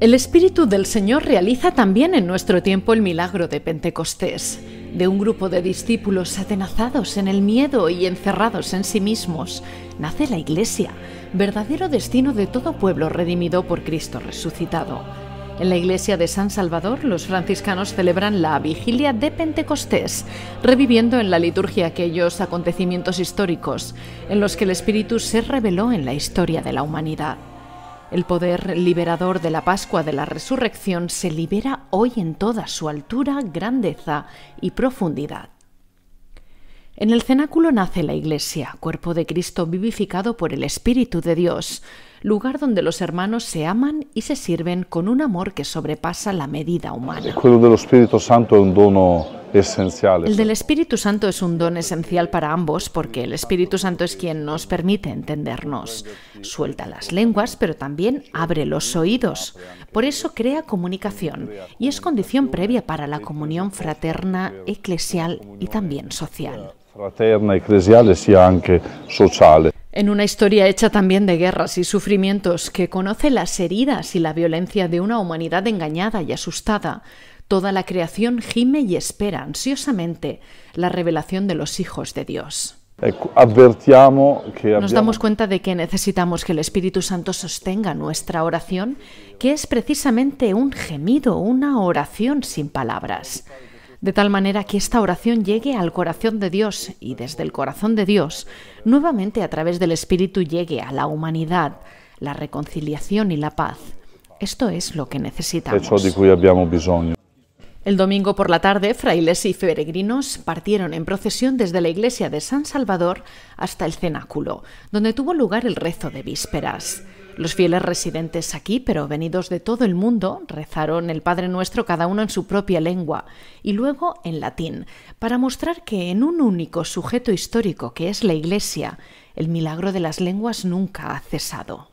El Espíritu del Señor realiza también en nuestro tiempo el milagro de Pentecostés, de un grupo de discípulos atenazados en el miedo y encerrados en sí mismos. Nace la Iglesia, verdadero destino de todo pueblo redimido por Cristo resucitado. En la iglesia de San Salvador, los franciscanos celebran la vigilia de Pentecostés, reviviendo en la liturgia aquellos acontecimientos históricos en los que el Espíritu se reveló en la historia de la humanidad. El poder liberador de la Pascua de la Resurrección se libera hoy en toda su altura, grandeza y profundidad. En el cenáculo nace la Iglesia, cuerpo de Cristo vivificado por el Espíritu de Dios, lugar donde los hermanos se aman y se sirven con un amor que sobrepasa la medida humana. El del Espíritu Santo es un don esencial para ambos porque el Espíritu Santo es quien nos permite entendernos. Suelta las lenguas, pero también abre los oídos. Por eso crea comunicación y es condición previa para la comunión fraterna, eclesial y también social. Fraterna, eclesial y social. En una historia hecha también de guerras y sufrimientos, que conoce las heridas y la violencia de una humanidad engañada y asustada, toda la creación gime y espera ansiosamente la revelación de los hijos de Dios. Nos damos cuenta de que necesitamos que el Espíritu Santo sostenga nuestra oración, que es precisamente un gemido, una oración sin palabras de tal manera que esta oración llegue al corazón de Dios y desde el corazón de Dios, nuevamente a través del Espíritu llegue a la humanidad la reconciliación y la paz. Esto es lo que necesitamos. El domingo por la tarde, frailes y peregrinos partieron en procesión desde la iglesia de San Salvador hasta el cenáculo, donde tuvo lugar el rezo de vísperas. Los fieles residentes aquí, pero venidos de todo el mundo, rezaron el Padre Nuestro cada uno en su propia lengua y luego en latín, para mostrar que en un único sujeto histórico que es la Iglesia, el milagro de las lenguas nunca ha cesado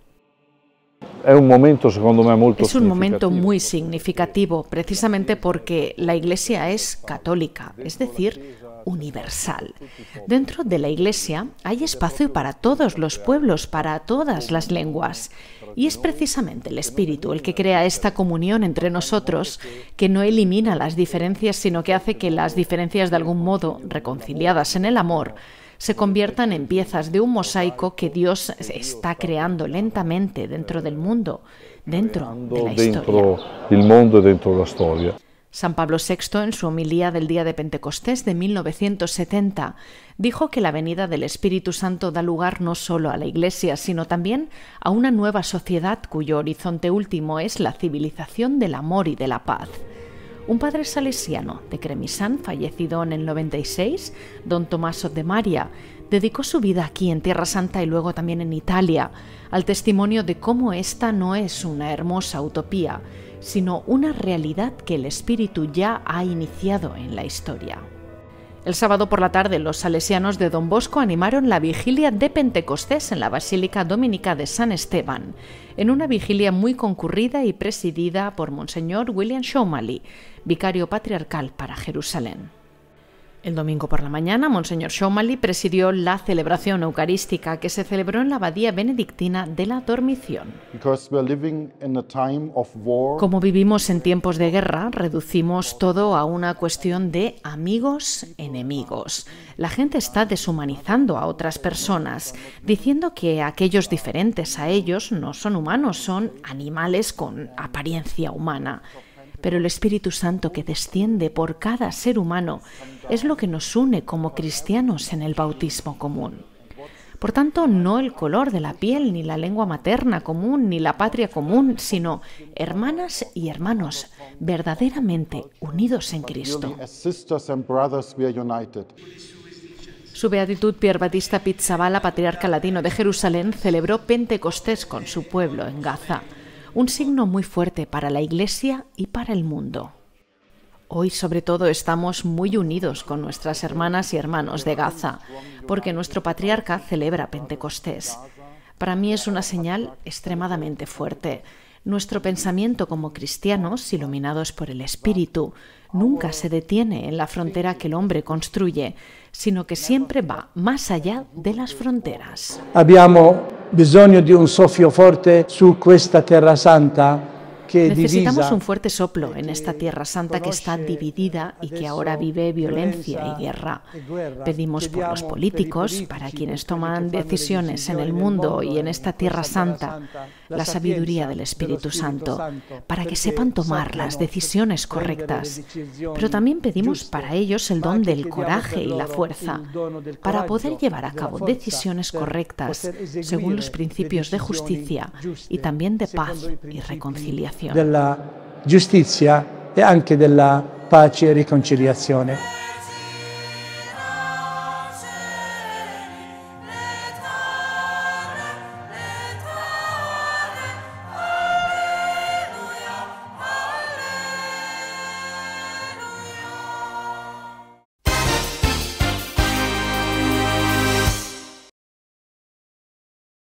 un momento me Es un momento muy significativo precisamente porque la Iglesia es católica, es decir, universal. Dentro de la Iglesia hay espacio para todos los pueblos, para todas las lenguas. Y es precisamente el Espíritu el que crea esta comunión entre nosotros, que no elimina las diferencias, sino que hace que las diferencias de algún modo, reconciliadas en el amor, se conviertan en piezas de un mosaico que Dios está creando lentamente dentro del mundo, dentro de la historia. San Pablo VI, en su homilía del día de Pentecostés de 1970, dijo que la venida del Espíritu Santo da lugar no solo a la Iglesia, sino también a una nueva sociedad cuyo horizonte último es la civilización del amor y de la paz un padre salesiano de Cremisán, fallecido en el 96, don Tomás de Maria, dedicó su vida aquí en Tierra Santa y luego también en Italia al testimonio de cómo esta no es una hermosa utopía, sino una realidad que el espíritu ya ha iniciado en la historia. El sábado por la tarde, los salesianos de Don Bosco animaron la vigilia de Pentecostés en la Basílica Dominica de San Esteban, en una vigilia muy concurrida y presidida por Monseñor William Shomali, vicario patriarcal para Jerusalén. El domingo por la mañana, Monseñor Shomali presidió la celebración eucarística que se celebró en la abadía benedictina de la Dormición. Como vivimos en tiempos de guerra, reducimos todo a una cuestión de amigos, enemigos. La gente está deshumanizando a otras personas, diciendo que aquellos diferentes a ellos no son humanos, son animales con apariencia humana pero el Espíritu Santo que desciende por cada ser humano es lo que nos une como cristianos en el bautismo común. Por tanto, no el color de la piel, ni la lengua materna común, ni la patria común, sino hermanas y hermanos verdaderamente unidos en Cristo. Su beatitud Pierre Batista Pizzabala, patriarca latino de Jerusalén, celebró Pentecostés con su pueblo en Gaza un signo muy fuerte para la Iglesia y para el mundo. Hoy sobre todo estamos muy unidos con nuestras hermanas y hermanos de Gaza, porque nuestro patriarca celebra Pentecostés. Para mí es una señal extremadamente fuerte nuestro pensamiento como cristianos, iluminados por el Espíritu, nunca se detiene en la frontera que el hombre construye, sino que siempre va más allá de las fronteras. bisogno un su santa Necesitamos un fuerte soplo en esta tierra santa que está dividida y que ahora vive violencia y guerra. Pedimos por los políticos, para quienes toman decisiones en el mundo y en esta tierra santa, la sabiduría del Espíritu Santo, para que sepan tomar las decisiones correctas. Pero también pedimos para ellos el don del coraje y la fuerza, para poder llevar a cabo decisiones correctas según los principios de justicia y también de paz y reconciliación. della giustizia e anche della pace e riconciliazione.